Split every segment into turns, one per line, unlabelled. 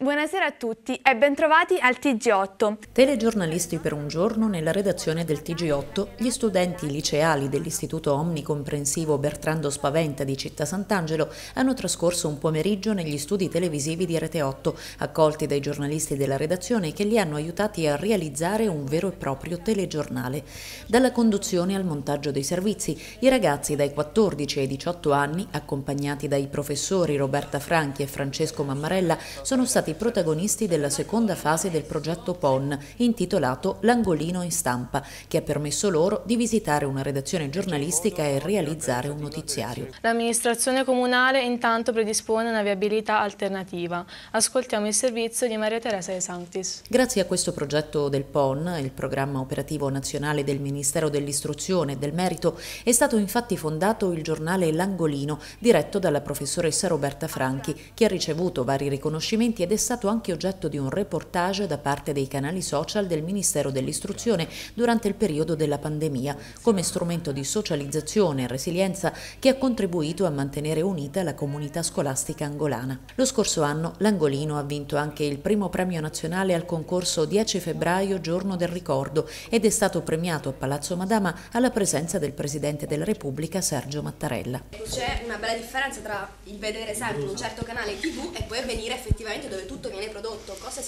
Buonasera a tutti e bentrovati al TG8. Telegiornalisti per un giorno nella redazione del TG8, gli studenti liceali dell'Istituto Omnicomprensivo Bertrando Spaventa di Città Sant'Angelo hanno trascorso un pomeriggio negli studi televisivi di Rete 8, accolti dai giornalisti della redazione che li hanno aiutati a realizzare un vero e proprio telegiornale. Dalla conduzione al montaggio dei servizi, i ragazzi dai 14 ai 18 anni, accompagnati dai professori Roberta Franchi e Francesco Mammarella, sono stati stati protagonisti della seconda fase del progetto PON, intitolato L'angolino in stampa, che ha permesso loro di visitare una redazione giornalistica e realizzare un notiziario.
L'amministrazione comunale intanto predispone una viabilità alternativa. Ascoltiamo il servizio di Maria Teresa De Santis.
Grazie a questo progetto del PON, il programma operativo nazionale del Ministero dell'Istruzione e del Merito, è stato infatti fondato il giornale L'angolino, diretto dalla professoressa Roberta Franchi, che ha ricevuto vari riconoscimenti ed è stato anche oggetto di un reportage da parte dei canali social del Ministero dell'Istruzione durante il periodo della pandemia, come strumento di socializzazione e resilienza che ha contribuito a mantenere unita la comunità scolastica angolana. Lo scorso anno l'angolino ha vinto anche il primo premio nazionale al concorso 10 febbraio giorno del ricordo ed è stato premiato a Palazzo Madama alla presenza del Presidente della Repubblica Sergio Mattarella. C'è una bella differenza tra il vedere sempre un certo canale tv e poi venire effettivamente dove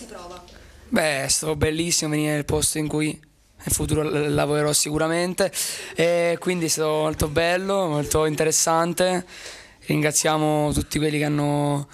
si prova?
Beh, è stato bellissimo venire nel posto in cui nel futuro lavorerò sicuramente e quindi è stato molto bello, molto interessante. Ringraziamo tutti quelli che hanno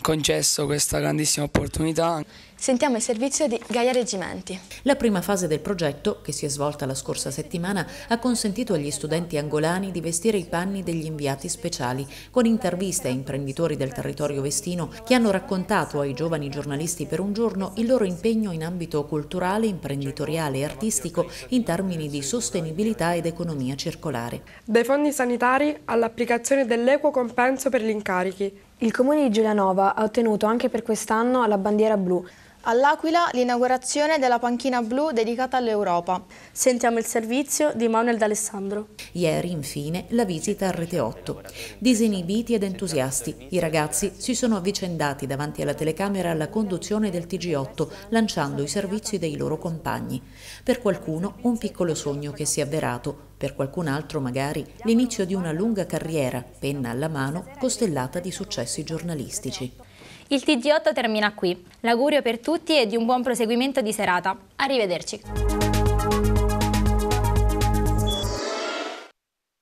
concesso questa grandissima opportunità sentiamo il servizio di Gaia Reggimenti. La prima fase del progetto, che si
è svolta la scorsa settimana, ha consentito agli studenti angolani di vestire i panni degli inviati speciali, con interviste a imprenditori del territorio vestino che hanno raccontato ai giovani giornalisti per un giorno il loro impegno in ambito culturale, imprenditoriale e artistico in termini di sostenibilità ed economia circolare. Dai fondi sanitari all'applicazione
dell'equo compenso per gli incarichi, il comune di Giulianova ha ottenuto anche per quest'anno la bandiera blu, All'Aquila l'inaugurazione della panchina blu dedicata all'Europa. Sentiamo il servizio di Manuel D'Alessandro.
Ieri, infine, la visita a Rete 8. Disinibiti ed entusiasti, i ragazzi si sono avvicendati davanti alla telecamera alla conduzione del TG8, lanciando i servizi dei loro compagni. Per qualcuno un piccolo sogno che si è avverato, per qualcun altro magari l'inizio di una lunga carriera, penna alla mano, costellata di successi giornalistici. Il TG8 termina qui. L'augurio per tutti e di un buon proseguimento di serata. Arrivederci.